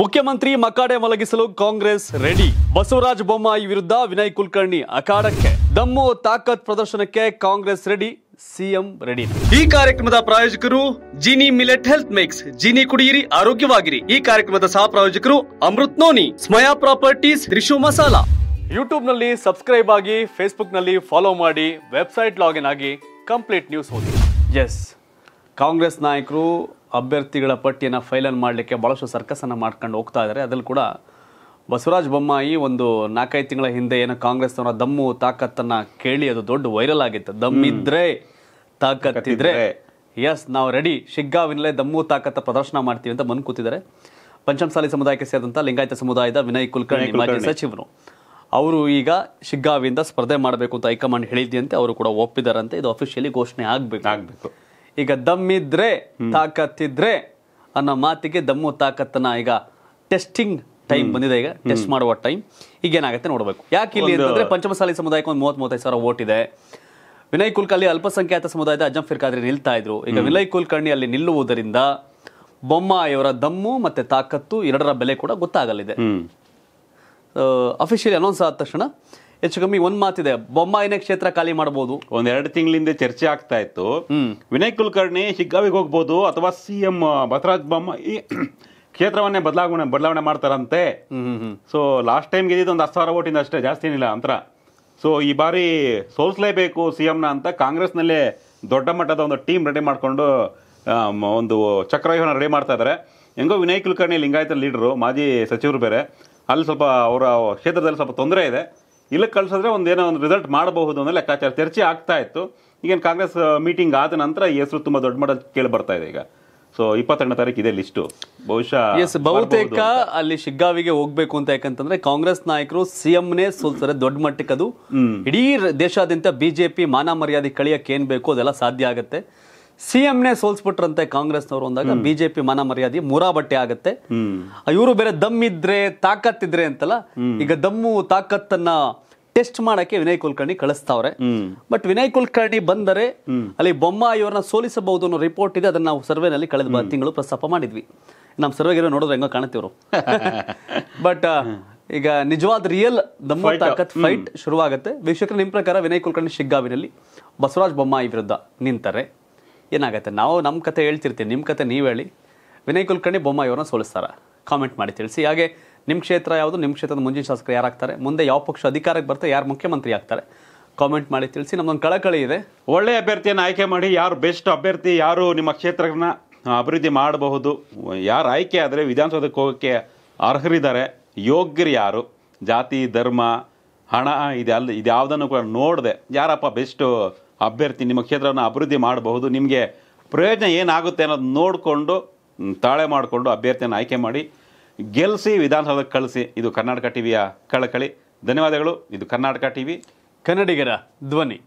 ಮುಖ್ಯಮಂತ್ರಿ ಮಕಾಡೆ ಮಲಗಿಸಲು ಕಾಂಗ್ರೆಸ್ ರೆಡಿ ಬಸವರಾಜ ಬೊಮ್ಮಾಯಿ ವಿರುದ್ಧ ವಿನಯ್ ಕುಲಕರ್ಣಿ ಅಖಾಡಕ್ಕೆ ದಮ್ಮು ತಾಕತ್ ಪ್ರದರ್ಶನಕ್ಕೆ ಕಾಂಗ್ರೆಸ್ ರೆಡಿ ಸಿಎಂ ರೆಡಿ ಈ ಕಾರ್ಯಕ್ರಮದ ಪ್ರಾಯೋಜಕರು Jini millet health mix Jini ಕುಡಿಯಿರಿ ಆರೋಗ್ಯವಾಗಿರಿ ಈ ಕಾರ್ಯಕ್ರಮದ ಸಹ ಪ್ರಾಯೋಜಕರು Amrut noni Smaya properties Rishu masala YouTube ನಲ್ಲಿ ಸಬ್ಸ್ಕ್ರೈಬ್ ಆಗಿ ಫೇಸ್ಬುಕ್ ನಲ್ಲಿ ಫಾಲೋ ಮಾಡಿ ವೆಬ್ಸೈಟ್ ಲಾಗಿನ್ ಆಗಿ ಕಂಪ್ಲೀಟ್ ನ್ಯೂಸ್ ಓದಿ ಎಸ್ ಕಾಂಗ್ರೆಸ್ ನಾಯಕರು ಅಭ್ಯರ್ಥಿಗಳ ಪಟ್ಟಿಯನ್ನು ಫೈಲನ್ ಮಾಡಲಿಕ್ಕೆ ಭಾಳಷ್ಟು ಸರ್ಕಸನ್ನು ಮಾಡ್ಕೊಂಡು ಹೋಗ್ತಾ ಇದ್ದಾರೆ ಅದರಲ್ಲಿ ಕೂಡ ಬಸವರಾಜ ಬೊಮ್ಮಾಯಿ ಒಂದು ನಾಲ್ಕೈದು ತಿಂಗಳ ಹಿಂದೆ ಏನೋ ಕಾಂಗ್ರೆಸ್ ಅವರ ದಮ್ಮು ತಾಕತ್ತನ್ನು ಕೇಳಿ ಅದು ದೊಡ್ಡ ವೈರಲ್ ಆಗಿತ್ತು ದಮ್ಮಿದ್ರೆ ತಾಕತ್ತಿದ್ರೆ ಎಸ್ ನಾವು ರೆಡಿ ಶಿಗ್ಗಾವಿನಲ್ಲೇ ದಮ್ಮು ತಾಕತ್ತ ಪ್ರದರ್ಶನ ಮಾಡ್ತೀವಿ ಅಂತ ಮನ್ ಕೂತಿದ್ದಾರೆ ಪಂಚಮಸಾಲಿ ಸಮುದಾಯಕ್ಕೆ ಸೇರಿದಂಥ ಲಿಂಗಾಯತ ಸಮುದಾಯದ ವಿನಯ್ ಕುಲಕರ್ಣಿ ಮಾಜಿ ಸಚಿವರು ಅವರು ಈಗ ಶಿಗ್ಗಾವಿಯಿಂದ ಸ್ಪರ್ಧೆ ಮಾಡಬೇಕು ಅಂತ ಹೈಕಮಾಂಡ್ ಹೇಳಿದೆಯಂತೆ ಅವರು ಕೂಡ ಒಪ್ಪಿದ್ದಾರಂತೆ ಇದು ಅಫಿಷಿಯಲಿ ಘೋಷಣೆ ಆಗಬೇಕು ಆಗಬೇಕು ಈಗ ದಮ್ಮಿದ್ರೆ ತಾಕತ್ತಿದ್ರೆ ಅನ್ನೋ ಮಾತಿಗೆ ದಮ್ಮು ತಾಕತ್ತನ್ನ ಈಗ ಟೆಸ್ಟಿಂಗ್ ಟೈಮ್ ಬಂದಿದೆ ಈಗ ಟೆಸ್ಟ್ ಮಾಡುವ ಟೈಮ್ ಈಗ ಏನಾಗುತ್ತೆ ನೋಡಬೇಕು ಯಾಕೆ ಇಲ್ಲಿ ಅಂದ್ರೆ ಪಂಚಮಸಾಲಿ ಸಮುದಾಯಕ್ಕೆ ಒಂದು ಮೂವತ್ ಮೂವತ್ತೈದು ಸಾವಿರ ಓಟ್ ಇದೆ ವಿನಯ್ ಕುಲ್ಕರ್ಣಿ ಅಲ್ಪಸಂಖ್ಯಾತ ಸಮುದಾಯದ ಅಜಂಫಿರ್ ಖಾದ್ರಿ ನಿಲ್ತಾ ಇದ್ರು ಈಗ ವಿನಯ್ ಕುಲ್ಕರ್ಣಿ ಅಲ್ಲಿ ನಿಲ್ಲುವುದರಿಂದ ಬೊಮ್ಮಾಯಿಯವರ ದಮ್ಮು ಮತ್ತೆ ತಾಕತ್ತು ಎರಡರ ಬೆಲೆ ಕೂಡ ಗೊತ್ತಾಗಲಿದೆ ಅಫಿಷಿಯಲಿ ಅನೌನ್ಸ್ ಆದ ತಕ್ಷಣ ಹೆಚ್ಚು ಕಮ್ಮಿ ಒಂದ್ ಮಾತಿದೆ ಬೊಮ್ಮಾಯಿನೇ ಕ್ಷೇತ್ರ ಖಾಲಿ ಮಾಡಬಹುದು ಒಂದ್ ಎರಡು ತಿಂಗಳಿಂದ ಚರ್ಚೆ ಆಗ್ತಾ ಇತ್ತು ವಿನಯ್ ಕುಲಕರ್ಣಿ ಶಿಗ್ಗಾವಿಗೆ ಹೋಗ್ಬೋದು ಅಥವಾ ಸಿಎಂ ಬೊಮ್ಮ ಬೊಮ್ಮಾಯಿ ಕ್ಷೇತ್ರವನ್ನೇ ಬದಲಾವಣೆ ಬದಲಾವಣೆ ಮಾಡ್ತಾರಂತೆ ಸೊ ಲಾಸ್ಟ್ ಟೈಮ್ ಗೆದ್ದಿದ್ದು ಒಂದು ಹತ್ತು ಸಾವಿರ ಓಟಿಂದ ಅಷ್ಟೇ ಜಾಸ್ತಿ ಏನಿಲ್ಲ ಅಂತರ ಸೊ ಈ ಬಾರಿ ಸಿ ಎಂನ ಅಂತ ಕಾಂಗ್ರೆಸ್ನಲ್ಲೇ ದೊಡ್ಡ ಮಟ್ಟದ ಒಂದು ಟೀಮ್ ರೆಡಿ ಮಾಡಿಕೊಂಡು ಒಂದು ಚಕ್ರವ್ಯೂಹನ ರೆಡಿ ಮಾಡ್ತಾ ಇದ್ದಾರೆ ಹೆಂಗೋ ವಿನಯ್ ಕುಲಕರ್ಣಿ ಲಿಂಗಾಯತ ಲೀಡರು ಮಾಜಿ ಸಚಿವರು ಬೇರೆ ಅಲ್ಲಿ ಸ್ವಲ್ಪ ಅವರ ಕ್ಷೇತ್ರದಲ್ಲಿ ಸ್ವಲ್ಪ ತೊಂದರೆ ಇದೆ ಇಲ್ಲ ಕಳ್ಸಿದ್ರೆ ಒಂದೇನೋ ಒಂದು ರಿಸಲ್ಟ್ ಮಾಡಬಹುದು ಅನ್ನೋ ಲೆಕ್ಕಾಚಾರ ಚರ್ಚೆ ಆಗ್ತಾ ಇತ್ತು ಈಗೇನು ಕಾಂಗ್ರೆಸ್ ಮೀಟಿಂಗ್ ಆದ ನಂತರ ಹೆಸರು ತುಂಬ ದೊಡ್ಡ ಮಟ್ಟ ಕೇಳಿ ಬರ್ತಾ ಇದೆ ಈಗ ಸೊ ಇಪ್ಪತ್ತೆರಡನೇ ತಾರೀಕು ಇದೆ ಲಿಸ್ಟು ಬಹುಶಃ ಎಸ್ ಬಹುತೇಕ ಅಲ್ಲಿ ಶಿಗ್ಗಾವಿಗೆ ಹೋಗ್ಬೇಕು ಅಂತ ಯಾಕಂತಂದ್ರೆ ಕಾಂಗ್ರೆಸ್ ನಾಯಕರು ಸಿಎಂನೇ ಸೋಲ್ತಾರೆ ದೊಡ್ಡ ಮಟ್ಟಕ್ಕೆ ಅದು ಇಡೀ ದೇಶಾದ್ಯಂತ ಬಿಜೆಪಿ ಮಾನ ಮರ್ಯಾದೆ ಕಳಿಯಕ್ಕೆ ಏನ್ ಬೇಕು ಅದೆಲ್ಲ ಸಾಧ್ಯ ಆಗುತ್ತೆ ಸಿಎಂನೇ ಸೋಲ್ಸ್ಬಿಟ್ರಂತೆ ಕಾಂಗ್ರೆಸ್ನವರು ಅಂದಾಗ ಬಿಜೆಪಿ ಮನ ಮರ್ಯಾದೆ ಬಟ್ಟೆ ಆಗತ್ತೆ ಇವರು ಬೇರೆ ದಮ್ ಇದ್ರೆ ತಾಕತ್ ಇದ್ರೆ ಅಂತಲ್ಲ ಈಗ ದಮ್ಮು ತಾಕತ್ತನ್ನ ಟೆಸ್ಟ್ ಮಾಡಕ್ಕೆ ವಿನಯ್ ಕುಲಕರ್ಣಿ ಕಳಿಸ್ತಾವ್ರೆ ಬಟ್ ವಿನಯ್ ಕುಲಕರ್ಣಿ ಬಂದರೆ ಅಲ್ಲಿ ಬೊಮ್ಮಾಯಿ ಇವರನ್ನ ಸೋಲಿಸಬಹುದು ಅನ್ನೋ ರಿಪೋರ್ಟ್ ಇದೆ ಅದನ್ನ ನಾವು ಸರ್ವೆನಲ್ಲಿ ಕಳೆದ ತಿಂಗಳು ಪ್ರಸ್ತಾಪ ಮಾಡಿದ್ವಿ ನಮ್ಮ ಸರ್ವೆಗೆ ನೋಡಿದ್ರೆ ಹೆಂಗ ಕಾಣ್ತೀವ್ರು ಬಟ್ ಈಗ ನಿಜವಾದ ರಿಯಲ್ ದಮ್ಮು ತಾಕತ್ ಫೈಟ್ ಶುರುವಾಗುತ್ತೆ ವೀಕ್ಷಕರ ನಿಮ್ ಪ್ರಕಾರ ವಿನಯ್ ಕುಲಕರ್ಣಿ ಶಿಗ್ಗಾವಿನಲ್ಲಿ ಬಸವರಾಜ್ ಬೊಮ್ಮಾಯಿ ವಿರುದ್ಧ ನಿಂತಾರೆ ಏನಾಗುತ್ತೆ ನಾವು ನಮ್ಮ ಕತೆ ಹೇಳ್ತಿರ್ತೀವಿ ನಿಮ್ಮ ಕತೆ ನೀವು ಹೇಳಿ ವಿನಯ್ ಕುಲಕರ್ಣಿ ಬೊಮ್ಮಾಯಿ ಇವರನ್ನ ಸೋಲಿಸ್ತಾರೆ ಕಾಮೆಂಟ್ ಮಾಡಿ ತಿಳಿಸಿ ಹಾಗೆ ನಿಮ್ಮ ಕ್ಷೇತ್ರ ಯಾವುದು ನಿಮ್ಮ ಕ್ಷೇತ್ರದ ಮುಂಜಿನ ಶಾಸಕರು ಯಾರಾಗ್ತಾರೆ ಮುಂದೆ ಯಾವ ಪಕ್ಷ ಅಧಿಕಾರಕ್ಕೆ ಬರ್ತಾರೆ ಯಾರು ಮುಖ್ಯಮಂತ್ರಿ ಆಗ್ತಾರೆ ಕಾಮೆಂಟ್ ಮಾಡಿ ತಿಳಿಸಿ ನಮ್ಮೊಂದು ಕಳಕಳಿ ಇದೆ ಒಳ್ಳೆಯ ಅಭ್ಯರ್ಥಿಯನ್ನು ಆಯ್ಕೆ ಮಾಡಿ ಯಾರು ಬೆಸ್ಟ್ ಅಭ್ಯರ್ಥಿ ಯಾರು ನಿಮ್ಮ ಕ್ಷೇತ್ರಗಳನ್ನ ಅಭಿವೃದ್ಧಿ ಮಾಡಬಹುದು ಯಾರು ಆಯ್ಕೆ ಆದರೆ ವಿಧಾನಸೌಧಕ್ಕೆ ಹೋಗೋಕ್ಕೆ ಅರ್ಹರಿದ್ದಾರೆ ಯೋಗ್ಯರು ಯಾರು ಜಾತಿ ಧರ್ಮ ಹಣ ಇದು ಅಲ್ಲಿ ಕೂಡ ನೋಡಿದೆ ಯಾರಪ್ಪ ಬೆಸ್ಟು ಅಭ್ಯರ್ಥಿ ನಿಮ್ಮ ಕ್ಷೇತ್ರವನ್ನು ಅಭಿವೃದ್ಧಿ ಮಾಡಬಹುದು ನಿಮಗೆ ಪ್ರಯೋಜನ ಏನಾಗುತ್ತೆ ಅನ್ನೋದು ನೋಡಿಕೊಂಡು ತಾಳೆ ಮಾಡಿಕೊಂಡು ಅಭ್ಯರ್ಥಿಯನ್ನು ಆಯ್ಕೆ ಮಾಡಿ ಗೆಲ್ಲಿಸಿ ವಿಧಾನಸೌಧಕ್ಕೆ ಕಳಿಸಿ ಇದು ಕರ್ನಾಟಕ ಟಿವಿಯ ಕಳಕಳಿ ಧನ್ಯವಾದಗಳು ಇದು ಕರ್ನಾಟಕ ಟಿವಿ ಕನ್ನಡಿಗರ ಧ್ವನಿ